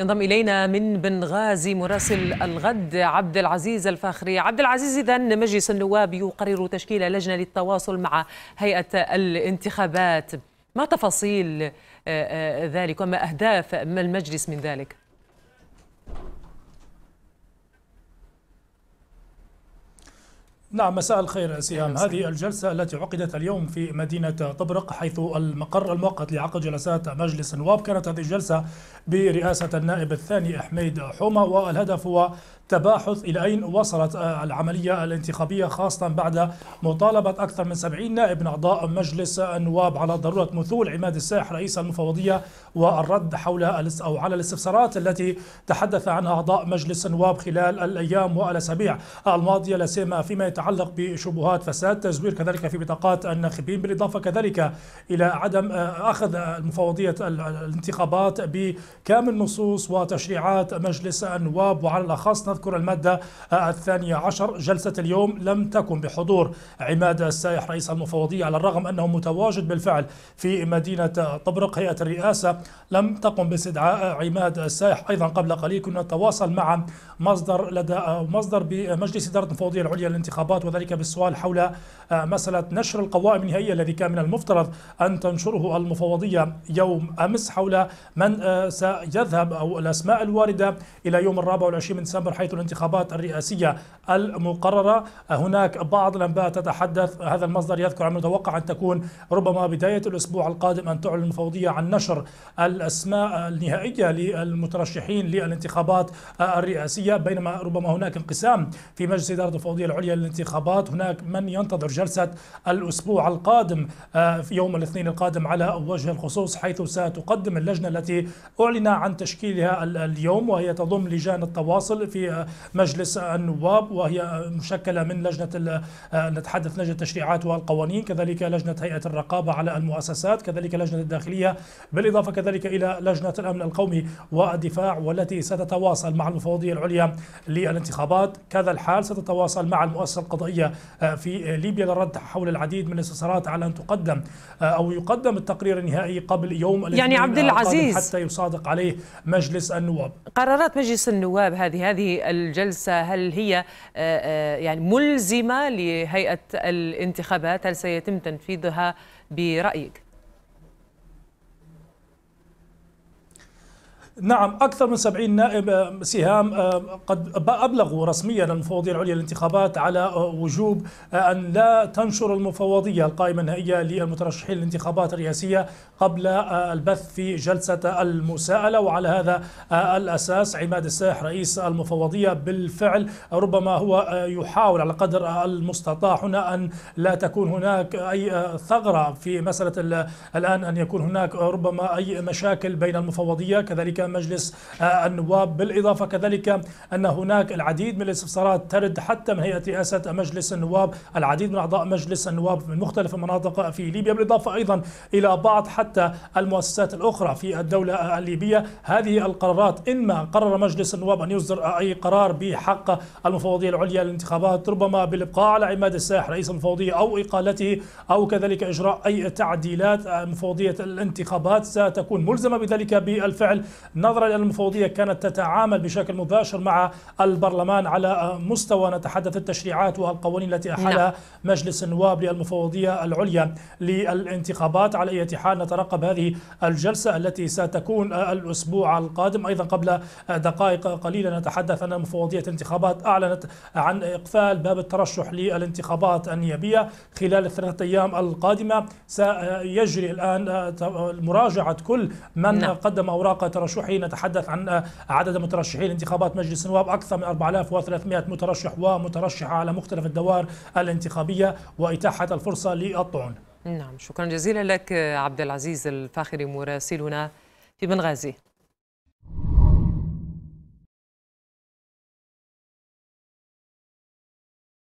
ينضم إلينا من بنغازي مراسل الغد عبد العزيز الفاخري عبد العزيز إذا مجلس النواب يقرر تشكيل لجنة للتواصل مع هيئة الانتخابات ما تفاصيل آه، آه، ذلك وما أهداف المجلس من ذلك؟ نعم مساء الخير سيام هذه الجلسة التي عقدت اليوم في مدينة طبرق حيث المقر المؤقت لعقد جلسات مجلس النواب كانت هذه الجلسة برئاسة النائب الثاني أحمد حومة والهدف هو تباحث إلى أين وصلت العملية الانتخابية خاصة بعد مطالبة أكثر من 70 نائب من أعضاء مجلس النواب على ضرورة مثول عماد الساح رئيس المفوضية والرد حول أو على الاستفسارات التي تحدث عنها أعضاء مجلس النواب خلال الأيام والأسابيع الماضية لا سيما فيما يتعلق تتعلق بشبهات فساد تزوير كذلك في بطاقات الناخبين بالإضافة كذلك إلى عدم آه، أخذ المفوضية الانتخابات بكامل نصوص وتشريعات مجلس النواب وعلى الأخص نذكر المادة آه، الثانية عشر جلسة اليوم لم تكن بحضور عماد السائح رئيس المفوضية على الرغم أنه متواجد بالفعل في مدينة طبرق هيئة الرئاسة لم تقم باستدعاء عماد السائح أيضا قبل قليل كنا نتواصل مع مصدر لدى آه، مصدر بمجلس إدارة المفوضية العليا للانتخابات النقاط وذلك بالسؤال حول آه، مسألة نشر القوائم النهائية الذي كان من المفترض أن تنشره المفوضية يوم أمس حول من آه، سيذهب أو الأسماء الواردة إلى يوم الرابع والعشرين من ديسمبر حيث الانتخابات الرئاسية المقررة آه، هناك بعض الأنباء تتحدث هذا المصدر يذكر عن متوقع أن تكون ربما بداية الأسبوع القادم أن تعلن المفوضية عن نشر الأسماء النهائية للمترشحين للانتخابات الرئاسية بينما ربما هناك انقسام في مجلس إدارة المفوضية العليا للانتخابات الانتخابات هناك من ينتظر جلسة الأسبوع القادم آه، في يوم الاثنين القادم على وجه الخصوص حيث ستقدم اللجنة التي أعلن عن تشكيلها اليوم وهي تضم لجان التواصل في آه، مجلس النواب وهي مشكلة من لجنة آه، نتحدث لجنة التشريعات والقوانين كذلك لجنة هيئة الرقابة على المؤسسات كذلك لجنة الداخلية بالإضافة كذلك إلى لجنة الأمن القومي والدفاع والتي ستتواصل مع المفوضية العليا للانتخابات كذا الحال ستتواصل مع المؤسسة القضائية آه، في آه، ليبيا للرد حول العديد من الاستفسارات على أن تقدم آه، أو يقدم التقرير النهائي قبل يوم يعني عبد العزيز حتى يصادق عليه مجلس النواب قرارات مجلس النواب هذه هذه الجلسة هل هي يعني ملزمة لهيئة الانتخابات هل سيتم تنفيذها برأيك؟ نعم أكثر من 70 نائب آه، سهام آه، قد أبلغوا رسميا المفوضية العليا للانتخابات على آه، وجوب أن لا تنشر المفوضية القائمة النهائية للمترشحين للانتخابات الرئاسية قبل البث في جلسة المساءلة وعلى هذا الأساس عماد الساح رئيس المفوضية بالفعل ربما هو يحاول على قدر المستطاع هنا أن لا تكون هناك أي ثغرة في مسألة الآن أن يكون هناك ربما أي مشاكل بين المفوضية كذلك مجلس آه، النواب بالإضافة كذلك أن هناك العديد من الاستفسارات ترد حتى من هيئة رئاسة مجلس النواب العديد من أعضاء مجلس النواب من مختلف المناطق في ليبيا بالإضافة أيضا إلى بعض حتى المؤسسات الأخرى في الدولة الليبية هذه القرارات إما قرر مجلس النواب أن يصدر أي قرار بحق المفوضية العليا للانتخابات ربما بالإبقاء على عماد الساح رئيس المفوضية أو إقالته أو كذلك إجراء أي تعديلات آه، مفوضية الانتخابات ستكون ملزمة بذلك بالفعل نظرا إلى المفوضية كانت تتعامل بشكل مباشر مع البرلمان على مستوى نتحدث التشريعات والقوانين التي أحالها نعم. مجلس النواب للمفوضية العليا للانتخابات على أي حال نترقب هذه الجلسة التي ستكون الأسبوع القادم أيضا قبل دقائق قليلة نتحدث أن مفوضية الانتخابات أعلنت عن إقفال باب الترشح للانتخابات النيابية خلال الثلاثة أيام القادمة سيجري الآن مراجعة كل من نعم. قدم أوراق ترشح حين نتحدث عن عدد مترشحين انتخابات مجلس النواب أكثر من 4300 مترشح ومترشحة على مختلف الدوائر الانتخابية وإتاحة الفرصة للطعون نعم شكرا جزيلا لك عبد العزيز الفاخري مراسلنا في بنغازي